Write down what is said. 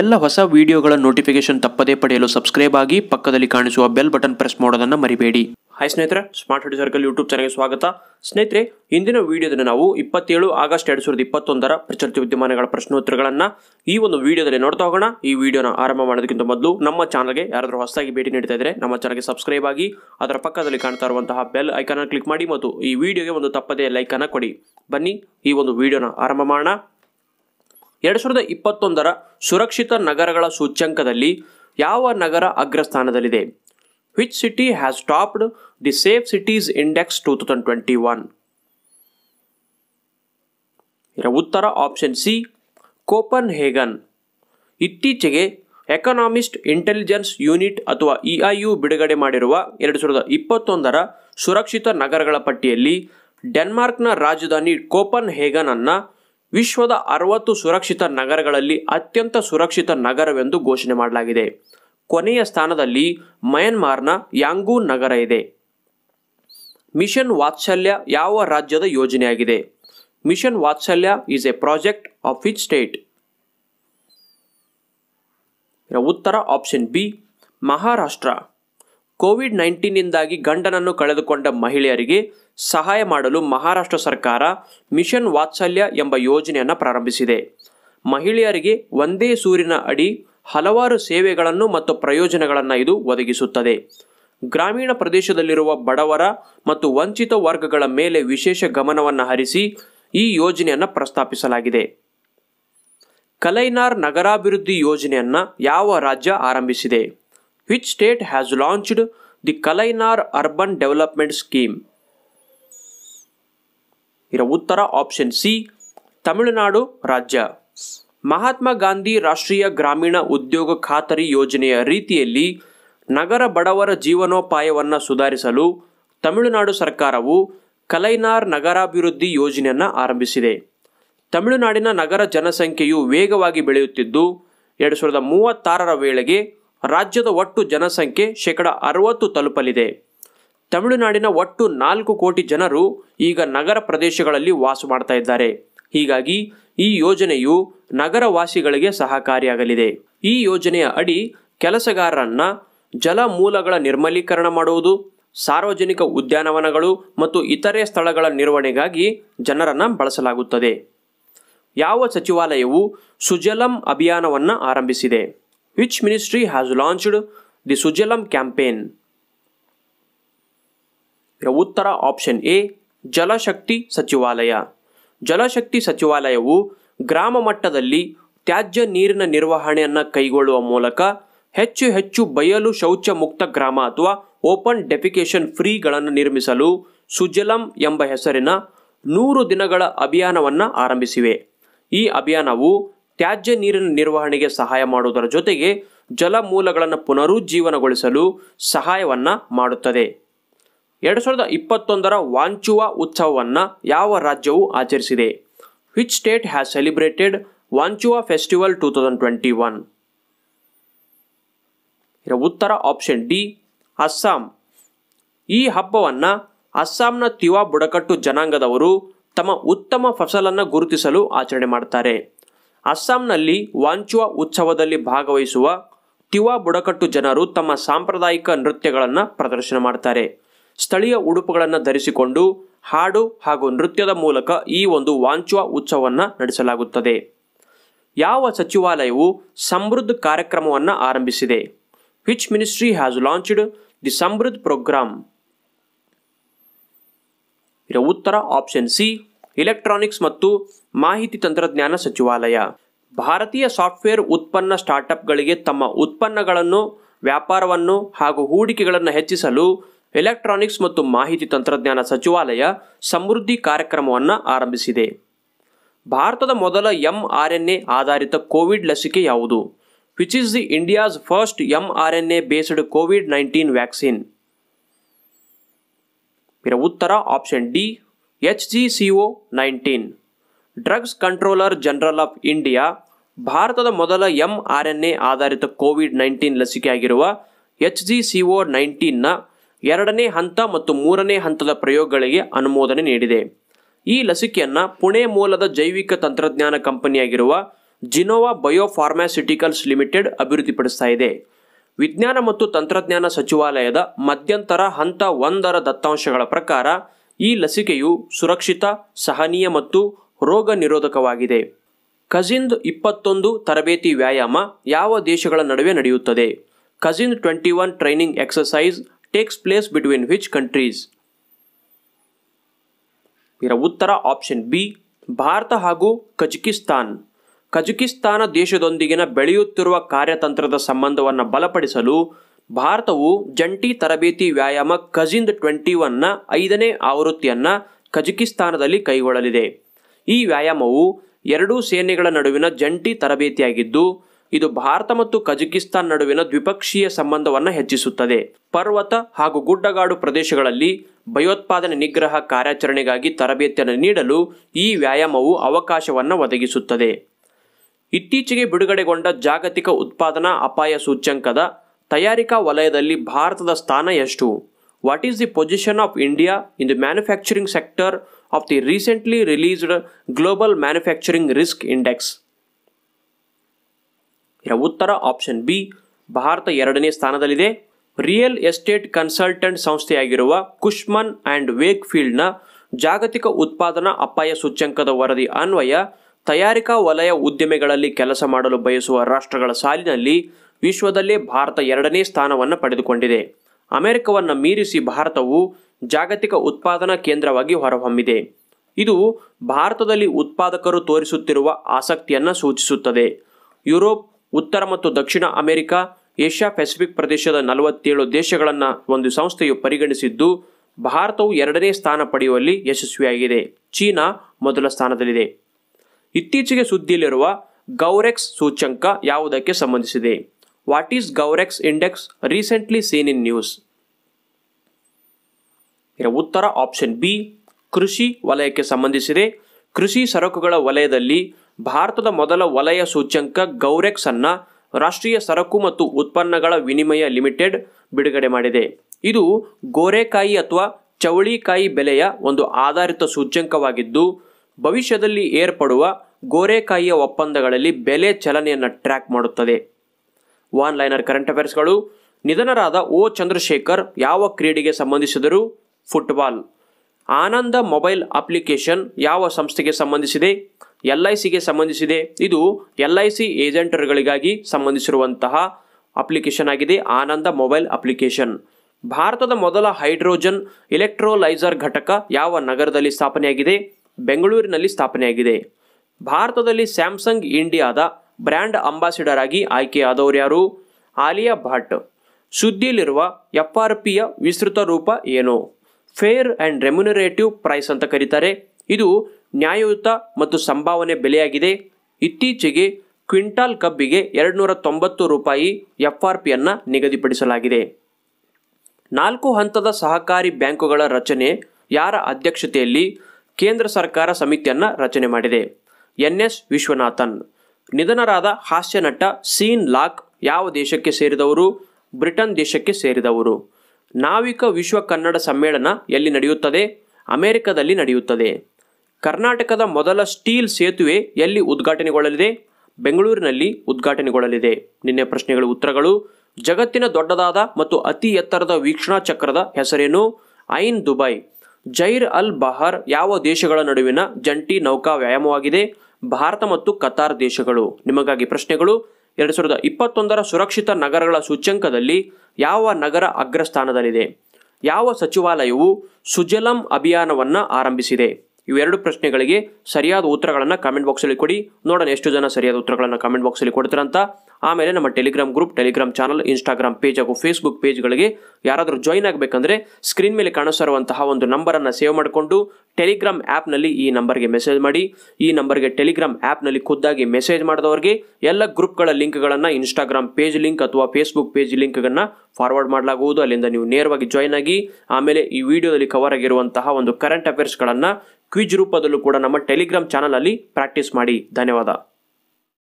ಎಲ್ಲ ಹೊಸ ವಿಡಿಯೋಗಳ ನೋಟಿಫಿಕೇಶನ್ ತಪ್ಪದೇ ಪಡೆಯಲು ಸಬ್ಸ್ಕ್ರೈಬ್ ಆಗಿ ಪಕ್ಕದಲ್ಲಿ ಕಾಣಿಸುವ ಬೆಲ್ ಬಟನ್ ಪ್ರೆಸ್ ಮಾಡೋದನ್ನು ಮರಿಬೇಡಿ ಹಾಯ್ ಸ್ನೇಹಿತರೆ ಸ್ಮಾರ್ಟ್ ಹಡಿ ಸರ್ಕಲ್ ಯೂಟ್ಯೂಬ್ ಚಾನಲ್ಗೆ ಸ್ವಾಗತ ಸ್ನೇಹಿತರೆ ಇಂದಿನ ವಿಡಿಯೋದಲ್ಲಿ ನಾವು ಇಪ್ಪತ್ತೇಳು ಆಗಸ್ಟ್ ಎರಡು ಸಾವಿರದ ಇಪ್ಪತ್ತೊಂದರ ಪ್ರಚಲಿತ ವಿದ್ಯಮಾನಗಳ ಪ್ರಶ್ನೋತ್ತರಗಳನ್ನು ಈ ಒಂದು ವಿಡಿಯೋದಲ್ಲಿ ನೋಡ್ತಾ ಹೋಗೋಣ ಈ ವಿಡಿಯೋನ ಆರಂಭ ಮಾಡೋದಕ್ಕಿಂತ ಮೊದಲು ನಮ್ಮ ಚಾನಲ್ಗೆ ಯಾರಾದರೂ ಹೊಸದಾಗಿ ಭೇಟಿ ನೀಡ್ತಾ ಇದ್ದರೆ ನಮ್ಮ ಚಾನಲ್ಗೆ ಸಬ್ಸ್ಕ್ರೈಬ್ ಆಗಿ ಅದರ ಪಕ್ಕದಲ್ಲಿ ಕಾಣ್ತಾ ಇರುವಂತಹ ಬೆಲ್ ಐಕಾನ ಕ್ಲಿಕ್ ಮಾಡಿ ಮತ್ತು ಈ ವಿಡಿಯೋಗೆ ಒಂದು ತಪ್ಪದೇ ಲೈಕನ್ನು ಕೊಡಿ ಬನ್ನಿ ಈ ಒಂದು ವಿಡಿಯೋನ ಆರಂಭ ಮಾಡೋಣ ಎರಡು ಸಾವಿರದ ಇಪ್ಪತ್ತೊಂದರ ಸುರಕ್ಷಿತ ನಗರಗಳ ಸೂಚ್ಯಂಕದಲ್ಲಿ ಯಾವ ನಗರ ಅಗ್ರಸ್ಥಾನದಲ್ಲಿದೆ which city has topped the safe cities index two thousand twenty one ಇದರ ಉತ್ತರ ಆಪ್ಷನ್ ಸಿ ಕೋಪನ್ ಹೇಗನ್ ಇತ್ತೀಚೆಗೆ ಎಕನಾಮಿಸ್ಟ್ ಇಂಟೆಲಿಜೆನ್ಸ್ ಯೂನಿಟ್ ಅಥವಾ ಯು e ಬಿಡುಗಡೆ ಮಾಡಿರುವ ಎರಡು ಸಾವಿರದ ಇಪ್ಪತ್ತೊಂದರ ಸುರಕ್ಷಿತ ನಗರಗಳ ಪಟ್ಟಿಯಲ್ಲಿ ಡೆನ್ಮಾರ್ಕ್ನ ರಾಜಧಾನಿ ಕೋಪನ್ ಹೇಗನ್ ಅನ್ನು ವಿಶ್ವದ ಅರವತ್ತು ಸುರಕ್ಷಿತ ನಗರಗಳಲ್ಲಿ ಅತ್ಯಂತ ಸುರಕ್ಷಿತ ನಗರವೆಂದು ಘೋಷಣೆ ಮಾಡಲಾಗಿದೆ ಕೊನೆಯ ಸ್ಥಾನದಲ್ಲಿ ಮಯನ್ಮಾರ್ನ ಯಾಂಗೂ ನಗರ ಇದೆ ಮಿಷನ್ ವಾತ್ಸಲ್ಯ ಯಾವ ರಾಜ್ಯದ ಯೋಜನೆಯಾಗಿದೆ mission Vatsalya is a project of which state ಉತ್ತರ option B Maharashtra COVID nineteen ನಿಂದಾಗಿ ಗಂಡನನ್ನು ಕಳೆದುಕೊಂಡ ಮಹಿಳೆಯರಿಗೆ ಸಹಾಯ ಮಾಡಲು ಮಹಾರಾಷ್ಟ್ರ ಸರ್ಕಾರ ಮಿಷನ್ ವಾತ್ಸಲ್ಯ ಎಂಬ ಯೋಜನೆಯನ್ನು ಪ್ರಾರಂಭಿಸಿದೆ ಮಹಿಳೆಯರಿಗೆ ಒಂದೇ ಸೂರಿನ ಅಡಿ ಹಲವಾರು ಸೇವೆಗಳನ್ನು ಮತ್ತು ಪ್ರಯೋಜನಗಳನ್ನು ಇದು ಒದಗಿಸುತ್ತದೆ ಗ್ರಾಮೀಣ ಪ್ರದೇಶದಲ್ಲಿರುವ ಬಡವರ ಮತ್ತು ವಂಚಿತ ವರ್ಗಗಳ ಮೇಲೆ ವಿಶೇಷ ಗಮನವನ್ನು ಹರಿಸಿ ಈ ಯೋಜನೆಯನ್ನು ಪ್ರಸ್ತಾಪಿಸಲಾಗಿದೆ ಕಲೈನಾರ್ ನಗರಾಭಿವೃದ್ಧಿ ಯೋಜನೆಯನ್ನು ಯಾವ ರಾಜ್ಯ ಆರಂಭಿಸಿದೆ which state has launched the Kalaignar urban development scheme ಇರ ಉತ್ತರ ಆಪ್ಷನ್ ಸಿ ತಮಿಳುನಾಡು ರಾಜ್ಯ ಮಹಾತ್ಮ ಗಾಂಧಿ ರಾಷ್ಟ್ರೀಯ ಗ್ರಾಮೀಣ ಉದ್ಯೋಗ ಖಾತರಿ ಯೋಜನೆಯ ರೀತಿಯಲ್ಲಿ ನಗರ ಬಡವರ ಜೀವನೋಪಾಯವನ್ನು ಸುಧಾರಿಸಲು ತಮಿಳುನಾಡು ಸರ್ಕಾರವು ಕಲೈನಾರ್ ನಗರಾಭಿವೃದ್ಧಿ ಯೋಜನೆಯನ್ನು ಆರಂಭಿಸಿದೆ ತಮಿಳುನಾಡಿನ ನಗರ ಜನಸಂಖ್ಯೆಯು ವೇಗವಾಗಿ ಬೆಳೆಯುತ್ತಿದ್ದು ಎರಡು ಸಾವಿರದ ಮೂವತ್ತಾರರ ವೇಳೆಗೆ ರಾಜ್ಯದ ಒಟ್ಟು ಜನಸಂಖ್ಯೆ ಶೇಕಡ ಅರವತ್ತು ತಲುಪಲಿದೆ ತಮಿಳುನಾಡಿನ ಒಟ್ಟು ನಾಲ್ಕು ಕೋಟಿ ಜನರು ಈಗ ನಗರ ಪ್ರದೇಶಗಳಲ್ಲಿ ವಾಸ ಮಾಡ್ತಾ ಇದ್ದಾರೆ ಹೀಗಾಗಿ ಈ ಯೋಜನೆಯು ನಗರವಾಸಿಗಳಿಗೆ ಸಹಕಾರಿಯಾಗಲಿದೆ ಈ ಯೋಜನೆಯ ಅಡಿ ಕೆಲಸಗಾರರನ್ನ ಜಲಮೂಲಗಳ ನಿರ್ಮಲೀಕರಣ ಮಾಡುವುದು ಸಾರ್ವಜನಿಕ ಉದ್ಯಾನವನಗಳು ಮತ್ತು ಇತರೆ ಸ್ಥಳಗಳ ನಿರ್ವಹಣೆಗಾಗಿ ಜನರನ್ನು ಬಳಸಲಾಗುತ್ತದೆ ಯಾವ ಸಚಿವಾಲಯವು ಸುಜಲಂ ಅಭಿಯಾನವನ್ನು ಆರಂಭಿಸಿದೆ which ministry has launched the Sujalam campaign ಉತ್ತರ ಆಪ್ಷನ್ ಎ ಜಲಶಕ್ತಿ ಸಚಿವಾಲಯ ಜಲಶಕ್ತಿ ಸಚಿವಾಲಯವು ಗ್ರಾಮ ಮಟ್ಟದಲ್ಲಿ ತ್ಯಾಜ್ಯ ನೀರಿನ ನಿರ್ವಹಣೆಯನ್ನು ಕೈಗೊಳ್ಳುವ ಮೂಲಕ ಹೆಚ್ಚು ಹೆಚ್ಚು ಬಯಲು ಶೌಚ ಮುಕ್ತ ಗ್ರಾಮ ಅಥವಾ ಓಪನ್ ಡೆಫಿಕೇಶನ್ ಫ್ರೀಗಳನ್ನು ನಿರ್ಮಿಸಲು ಸುಜಲಂ ಎಂಬ ಹೆಸರಿನ ನೂರು ದಿನಗಳ ಅಭಿಯಾನವನ್ನು ಆರಂಭಿಸಿವೆ ಈ ಅಭಿಯಾನವು ತ್ಯಾಜ್ಯ ನೀರಿನ ನಿರ್ವಹಣೆಗೆ ಸಹಾಯ ಮಾಡುವುದರ ಜೊತೆಗೆ ಜಲಮೂಲಗಳನ್ನು ಪುನರುಜ್ಜೀವನಗೊಳಿಸಲು ಸಹಾಯವನ್ನು ಮಾಡುತ್ತದೆ ಎರಡು ಸಾವಿರದ ಇಪ್ಪತ್ತೊಂದರ ವಾಂಚುವಾ ಉತ್ಸವವನ್ನು ಯಾವ ರಾಜ್ಯವು ಆಚರಿಸಿದೆ which state has celebrated Wanchuwa festival two thousand twenty one ಉತ್ತರ ಆಪ್ಷನ್ ಡಿ ಅಸ್ಸಾಂ ಈ ಹಬ್ಬವನ್ನು ಅಸ್ಸಾಂನ ತಿವಾ ಬುಡಕಟ್ಟು ಜನಾಂಗದವರು ತಮ್ಮ ಉತ್ತಮ ಫಸಲನ್ನು ಗುರುತಿಸಲು ಆಚರಣೆ ಮಾಡ್ತಾರೆ ಅಸ್ಸಾಂನಲ್ಲಿ ವಾಂಚುವ ಉತ್ಸವದಲ್ಲಿ ಭಾಗವಹಿಸುವ ತಿವಾ ಬುಡಕಟ್ಟು ಜನರು ತಮ್ಮ ಸಾಂಪ್ರದಾಯಿಕ ನೃತ್ಯಗಳನ್ನು ಪ್ರದರ್ಶನ ಮಾಡ್ತಾರೆ ಸ್ಥಳೀಯ ಉಡುಪುಗಳನ್ನು ಧರಿಸಿಕೊಂಡು ಹಾಡು ಹಾಗೂ ನೃತ್ಯದ ಮೂಲಕ ಈ ಒಂದು ವಾಂಚುವ ಉತ್ಸವವನ್ನು ನಡೆಸಲಾಗುತ್ತದೆ ಯಾವ ಸಚಿವಾಲಯವು ಸಮೃದ್ಧ ಕಾರ್ಯಕ್ರಮವನ್ನು ಆರಂಭಿಸಿದೆ which ministry has launched the Samridh programme ಇದರ ಉತ್ತರ ಆಪ್ಷನ್ ಸಿ ಎಲೆಕ್ಟ್ರಾನಿಕ್ಸ್ ಮತ್ತು ಮಾಹಿತಿ ತಂತ್ರಜ್ಞಾನ ಸಚಿವಾಲಯ ಭಾರತೀಯ ಸಾಫ್ಟ್ವೇರ್ ಉತ್ಪನ್ನ ಸ್ಟಾರ್ಟ್ಅಪ್ಗಳಿಗೆ ತಮ್ಮ ಉತ್ಪನ್ನಗಳನ್ನು ವ್ಯಾಪಾರವನ್ನು ಹಾಗೂ ಹೂಡಿಕೆಗಳನ್ನು ಹೆಚ್ಚಿಸಲು ಎಲೆಕ್ಟ್ರಾನಿಕ್ಸ್ ಮತ್ತು ಮಾಹಿತಿ ತಂತ್ರಜ್ಞಾನ ಸಚಿವಾಲಯ ಸಮೃದ್ಧಿ ಕಾರ್ಯಕ್ರಮವನ್ನು ಆರಂಭಿಸಿದೆ ಭಾರತದ ಮೊದಲ ಆರ್ ಎನ್ ಎ ಆಧಾರಿತ ಕೋವಿಡ್ ಲಸಿಕೆ ಯಾವುದು which is the India's first R N A based COVID nineteen vaccine ಉತ್ತರ option D H G C nineteen Drugs Controller General of India ಭಾರತದ ಮೊದಲ ಎಂ ಆರ್ ಎನ್ ಎ ಆಧಾರಿತ COVID nineteen ಆಗಿರುವ H G C O ನೈನ್ಟೀನ್ನ ಎರಡನೇ ಹಂತ ಮತ್ತು ಮೂರನೇ ಹಂತದ ಪ್ರಯೋಗಗಳಿಗೆ ಅನುಮೋದನೆ ನೀಡಿದೆ ಈ ಲಸಿಕೆಯನ್ನು ಪುಣೆ ಮೂಲದ ಜೈವಿಕ ತಂತ್ರಜ್ಞಾನ ಕಂಪನಿಯಾಗಿರುವ ಜಿನೋವಾ ಬಯೋಫಾರ್ಮಾಸ್ಯುಟಿಕಲ್ಸ್ ಲಿಮಿಟೆಡ್ ಅಭಿವೃದ್ಧಿಪಡಿಸ್ತಾ ಇದೆ ವಿಜ್ಞಾನ ಮತ್ತು ತಂತ್ರಜ್ಞಾನ ಸಚಿವಾಲಯದ ಮಧ್ಯಂತರ ಹಂತ ಒಂದರ ದತ್ತಾಂಶಗಳ ಪ್ರಕಾರ ಈ ಲಸಿಕೆಯು ಸುರಕ್ಷಿತ ಸಹನೀಯ ಮತ್ತು ರೋಗ ನಿರೋಧಕವಾಗಿದೆ ಕಜಿಂದ್ ಇಪ್ಪತ್ತೊಂದು ತರಬೇತಿ ವ್ಯಾಯಾಮ ಯಾವ ದೇಶಗಳ ನಡುವೆ ನಡೆಯುತ್ತದೆ Kazind twenty one training exercise takes place between which countries ಇದರ ಉತ್ತರ ಆಪ್ಷನ್ ಬಿ ಭಾರತ ಹಾಗೂ ಕಜಕಿಸ್ತಾನ್ ಕಜಕಿಸ್ತಾನ ದೇಶದೊಂದಿಗಿನ ಬೆಳೆಯುತ್ತಿರುವ ಕಾರ್ಯತಂತ್ರದ ಸಂಬಂಧವನ್ನು ಬಲಪಡಿಸಲು ಭಾರತವು ಜಂಟಿ ತರಬೇತಿ ವ್ಯಾಯಾಮ ಕಜಿಂದ್ ಟ್ವೆಂಟಿ ಒನ್ನ ಐದನೇ ಆವೃತ್ತಿಯನ್ನು ಕಜಕಿಸ್ತಾನದಲ್ಲಿ ಕೈಗೊಳ್ಳಲಿದೆ ಈ ವ್ಯಾಯಾಮವು ಎರಡೂ ಸೇನೆಗಳ ನಡುವಿನ ಜಂಟಿ ತರಬೇತಿಯಾಗಿದ್ದು ಇದು ಭಾರತ ಮತ್ತು ಕಜಕಿಸ್ತಾನ್ ನಡುವಿನ ದ್ವಿಪಕ್ಷೀಯ ಸಂಬಂಧವನ್ನು ಹೆಚ್ಚಿಸುತ್ತದೆ ಪರ್ವತ ಹಾಗೂ ಗುಡ್ಡಗಾಡು ಪ್ರದೇಶಗಳಲ್ಲಿ ಭಯೋತ್ಪಾದನೆ ನಿಗ್ರಹ ಕಾರ್ಯಾಚರಣೆಗಾಗಿ ತರಬೇತಿಯನ್ನು ನೀಡಲು ಈ ವ್ಯಾಯಾಮವು ಅವಕಾಶವನ್ನು ಒದಗಿಸುತ್ತದೆ ಇತ್ತೀಚೆಗೆ ಬಿಡುಗಡೆಗೊಂಡ ಜಾಗತಿಕ ಉತ್ಪಾದನಾ ಅಪಾಯ ಸೂಚ್ಯಂಕದ ತಯಾರಿಕಾ ವಲಯದಲ್ಲಿ ಭಾರತದ ಸ್ಥಾನ ಎಷ್ಟು what is the position of India in the manufacturing sector of the recently released global manufacturing risk index ಇದರ ಉತ್ತರ ಆಪ್ಷನ್ ಬಿ ಭಾರತ ಎರಡನೇ ಸ್ಥಾನದಲ್ಲಿದೆ ರಿಯಲ್ ಎಸ್ಟೇಟ್ ಕನ್ಸಲ್ಟೆಂಟ್ ಸಂಸ್ಥೆಯಾಗಿರುವ ಕುಷ್ಮನ್ ಆ್ಯಂಡ್ ವೇಕ್ ಫೀಲ್ಡ್ನ ಜಾಗತಿಕ ಉತ್ಪಾದನಾ ಅಪಾಯ ಸೂಚ್ಯಂಕದ ವರದಿ ಅನ್ವಯ ತಯಾರಿಕಾ ವಲಯ ಉದ್ಯಮಿಗಳಲ್ಲಿ ಕೆಲಸ ಮಾಡಲು ಬಯಸುವ ರಾಷ್ಟ್ರಗಳ ಸಾಲಿನಲ್ಲಿ ವಿಶ್ವದಲ್ಲೇ ಭಾರತ ಎರಡನೇ ಸ್ಥಾನವನ್ನು ಪಡೆದುಕೊಂಡಿದೆ ಅಮೆರಿಕವನ್ನು ಮೀರಿಸಿ ಭಾರತವು ಜಾಗತಿಕ ಉತ್ಪಾದನಾ ಕೇಂದ್ರವಾಗಿ ಹೊರಹೊಮ್ಮಿದೆ ಇದು ಭಾರತದಲ್ಲಿ ಉತ್ಪಾದಕರು ತೋರಿಸುತ್ತಿರುವ ಆಸಕ್ತಿಯನ್ನು ಸೂಚಿಸುತ್ತದೆ ಯುರೋಪ್ ಉತ್ತರ ಮತ್ತು ದಕ್ಷಿಣ ಅಮೆರಿಕ ಏಷ್ಯಾ ಪೆಸಿಫಿಕ್ ಪ್ರದೇಶದ ನಲವತ್ತೇಳು ದೇಶಗಳನ್ನು ಒಂದು ಸಂಸ್ಥೆಯು ಪರಿಗಣಿಸಿದ್ದು ಭಾರತವು ಎರಡನೇ ಸ್ಥಾನ ಪಡೆಯುವಲ್ಲಿ ಯಶಸ್ವಿಯಾಗಿದೆ ಚೀನಾ ಮೊದಲ ಸ್ಥಾನದಲ್ಲಿದೆ ಇತ್ತೀಚೆಗೆ ಸುದ್ದಿಯಲ್ಲಿರುವ ಗೌರೆಕ್ಸ್ ಸೂಚ್ಯಂಕ ಯಾವುದಕ್ಕೆ ಸಂಬಂಧಿಸಿದೆ what is Gaurex index recently seen in news ಉತ್ತರ ಆಪ್ಷನ್ ಬಿ ಕೃಷಿ ವಲಯಕ್ಕೆ ಸಂಬಂಧಿಸಿದೆ ಕೃಷಿ ಸರಕುಗಳ ವಲಯದಲ್ಲಿ ಭಾರತದ ಮೊದಲ ವಲಯ ಸೂಚ್ಯಂಕ ಗೌರೆಕ್ಸ್ ಅನ್ನ ರಾಷ್ಟ್ರೀಯ ಸರಕು ಮತ್ತು ಉತ್ಪನ್ನಗಳ ವಿನಿಮಯ ಲಿಮಿಟೆಡ್ ಬಿಡುಗಡೆ ಮಾಡಿದೆ ಇದು ಗೋರೆಕಾಯಿ ಅಥವಾ ಚವಳಿಕಾಯಿ ಬೆಲೆಯ ಒಂದು ಆಧಾರಿತ ಸೂಚ್ಯಂಕವಾಗಿದ್ದು ಭವಿಷ್ಯದಲ್ಲಿ ಏರ್ಪಡುವ ಗೋರೆಕಾಯಿಯ ಒಪ್ಪಂದಗಳಲ್ಲಿ ಬೆಲೆ ಚಲನೆಯನ್ನು ಟ್ರ್ಯಾಕ್ ಮಾಡುತ್ತದೆ ವಾನ್ ಲೈನರ್ ಕರೆಂಟ್ ಅಫೇರ್ಸ್ಗಳು ನಿಧನರಾದ ಓ ಚಂದ್ರಶೇಖರ್ ಯಾವ ಕ್ರೀಡೆಗೆ ಸಂಬಂಧಿಸಿದರು ಫುಟ್ಬಾಲ್ ಆನಂದ ಮೊಬೈಲ್ ಅಪ್ಲಿಕೇಶನ್ ಯಾವ ಸಂಸ್ಥೆಗೆ ಸಂಬಂಧಿಸಿದೆ ಎಲ್ ಐ ಸಿಗೆ ಸಂಬಂಧಿಸಿದೆ ಇದು ಎಲ್ ಐ ಸಿ ಏಜೆಂಟರುಗಳಿಗಾಗಿ ಸಂಬಂಧಿಸಿರುವಂತಹ ಅಪ್ಲಿಕೇಶನ್ ಆಗಿದೆ ಆನಂದ ಮೊಬೈಲ್ ಅಪ್ಲಿಕೇಶನ್ ಭಾರತದ ಮೊದಲ ಹೈಡ್ರೋಜನ್ ಇಲೆಕ್ಟ್ರೋಲೈಸರ್ ಘಟಕ ಯಾವ ನಗರದಲ್ಲಿ ಸ್ಥಾಪನೆಯಾಗಿದೆ ಬೆಂಗಳೂರಿನಲ್ಲಿ ಸ್ಥಾಪನೆಯಾಗಿದೆ ಭಾರತದಲ್ಲಿ ಸ್ಯಾಮ್ಸಂಗ್ ಇಂಡಿಯಾದ ಬ್ರ್ಯಾಂಡ್ ಅಂಬಾಸಿಡರ್ ಆಗಿ ಆಯ್ಕೆಯಾದವರು ಯಾರು ಆಲಿಯಾ ಭಟ್ ಸುದ್ದಿಯಲ್ಲಿರುವ ಎಫ್ ಆರ್ ಪಿಯ ವಿಸ್ತೃತ ರೂಪ ಏನು ಫೇರ್ ಆ್ಯಂಡ್ ರೆಮ್ಯುನರೇಟಿವ್ ಪ್ರೈಸ್ ಅಂತ ಕರೀತಾರೆ ಇದು ನ್ಯಾಯಯುತ ಮತ್ತು ಸಂಭಾವನೆ ಬೆಲೆಯಾಗಿದೆ ಇತ್ತೀಚೆಗೆ ಕ್ವಿಂಟಾಲ್ ಕಬ್ಬಿಗೆ ಎರಡುನೂರ ತೊಂಬತ್ತು ರೂಪಾಯಿ ಎಫ್ ಆರ್ ಪಿಯನ್ನು ನಿಗದಿಪಡಿಸಲಾಗಿದೆ ನಾಲ್ಕು ಹಂತದ ಸಹಕಾರಿ ಬ್ಯಾಂಕುಗಳ ರಚನೆ ಯಾರ ಅಧ್ಯಕ್ಷತೆಯಲ್ಲಿ ಕೇಂದ್ರ ಸರ್ಕಾರ ಸಮಿತಿಯನ್ನು ರಚನೆ ಮಾಡಿದೆ ಎನ್ ಎಸ್ ವಿಶ್ವನಾಥನ್ ನಿಧನರಾದ ಹಾಸ್ಯ ನಟ ಸೀನ್ ಲಾಕ್ ಯಾವ ದೇಶಕ್ಕೆ ಸೇರಿದವರು ಬ್ರಿಟನ್ ದೇಶಕ್ಕೆ ಸೇರಿದವರು ನಾವಿಕ ವಿಶ್ವ ಕನ್ನಡ ಸಮ್ಮೇಳನ ಎಲ್ಲಿ ನಡೆಯುತ್ತದೆ ಅಮೆರಿಕದಲ್ಲಿ ನಡೆಯುತ್ತದೆ ಕರ್ನಾಟಕದ ಮೊದಲ ಸ್ಟೀಲ್ ಸೇತುವೆ ಎಲ್ಲಿ ಉದ್ಘಾಟನೆಗೊಳ್ಳಲಿದೆ ಬೆಂಗಳೂರಿನಲ್ಲಿ ಉದ್ಘಾಟನೆಗೊಳ್ಳಲಿದೆ ನಿನ್ನೆ ಪ್ರಶ್ನೆಗಳ ಉತ್ತರಗಳು ಜಗತ್ತಿನ ದೊಡ್ಡದಾದ ಮತ್ತು ಅತಿ ಎತ್ತರದ ವೀಕ್ಷಣಾ ಚಕ್ರದ ಹೆಸರೇನು ಐನ್ ದುಬೈ ಜೈರ್ ಅಲ್ ಬಹರ್ ಯಾವ ದೇಶಗಳ ನಡುವಿನ ಜಂಟಿ ನೌಕಾ ವ್ಯಾಯಾಮವಾಗಿದೆ ಭಾರತ ಮತ್ತು ಕತಾರ್ ದೇಶಗಳು ನಿಮಗಾಗಿ ಪ್ರಶ್ನೆಗಳು ಎರಡು ಸಾವಿರದ ಇಪ್ಪತ್ತೊಂದರ ಸುರಕ್ಷಿತ ನಗರಗಳ ಸೂಚ್ಯಂಕದಲ್ಲಿ ಯಾವ ನಗರ ಅಗ್ರಸ್ಥಾನದಲ್ಲಿದೆ ಯಾವ ಸಚಿವಾಲಯವು ಸುಜಲಂ ಅಭಿಯಾನವನ್ನು ಆರಂಭಿಸಿದೆ ಇವೆರಡು ಪ್ರಶ್ನೆಗಳಿಗೆ ಸರಿಯಾದ ಉತ್ತರಗಳನ್ನು ಕಾಮೆಂಟ್ ಬಾಕ್ಸಲ್ಲಿ ಕೊಡಿ ನೋಡೋಣ ಎಷ್ಟು ಜನ ಸರಿಯಾದ ಉತ್ತರಗಳನ್ನು ಕಾಮೆಂಟ್ ಬಾಕ್ಸಲ್ಲಿ ಕೊಡ್ತಾರಂತ ಆಮೇಲೆ ನಮ್ಮ Telegram group Telegram channel Instagram page ಹಾಗೂ ಫೇಸ್ಬುಕ್ ಪೇಜ್ಗಳಿಗೆ ಯಾರಾದರೂ ಜಾಯ್ನ್ ಆಗಬೇಕಂದ್ರೆ ಸ್ಕ್ರೀನ್ ಮೇಲೆ ಕಾಣಿಸಿರುವಂತಹ ಒಂದು ನಂಬರನ್ನು ಸೇವ್ ಮಾಡಿಕೊಂಡು ಟೆಲಿಗ್ರಾಮ್ ಆ್ಯಪ್ನಲ್ಲಿ ಈ ನಂಬರ್ಗೆ ಮೆಸೇಜ್ ಮಾಡಿ ಈ ನಂಬರ್ಗೆ ಟೆಲಿಗ್ರಾಮ್ ಆ್ಯಪ್ನಲ್ಲಿ ಖುದ್ದಾಗಿ ಮೆಸೇಜ್ ಮಾಡಿದವರಿಗೆ ಎಲ್ಲ ಗ್ರೂಪ್ಗಳ ಲಿಂಕ್ಗಳನ್ನು ಇನ್ಸ್ಟಾಗ್ರಾಮ್ ಪೇಜ್ ಲಿಂಕ್ ಅಥವಾ ಫೇಸ್ಬುಕ್ ಪೇಜ್ ಲಿಂಕ್ಗಳನ್ನು ಫಾರ್ವರ್ಡ್ ಮಾಡಲಾಗುವುದು ಅಲ್ಲಿಂದ ನೀವು ನೇರವಾಗಿ ಜಾಯ್ನ್ ಆಗಿ ಆಮೇಲೆ ಈ ವಿಡಿಯೋದಲ್ಲಿ ಕವರ್ ಆಗಿರುವಂತಹ ಒಂದು ಕರೆಂಟ್ ಅಫೇರ್ಸ್ಗಳನ್ನು ಕ್ವಿಜ್ ರೂಪದಲ್ಲೂ ಕೂಡ ನಮ್ಮ ಟೆಲಿಗ್ರಾಮ್ ಚಾನಲಲ್ಲಿ ಪ್ರಾಕ್ಟೀಸ್ ಮಾಡಿ ಧನ್ಯವಾದ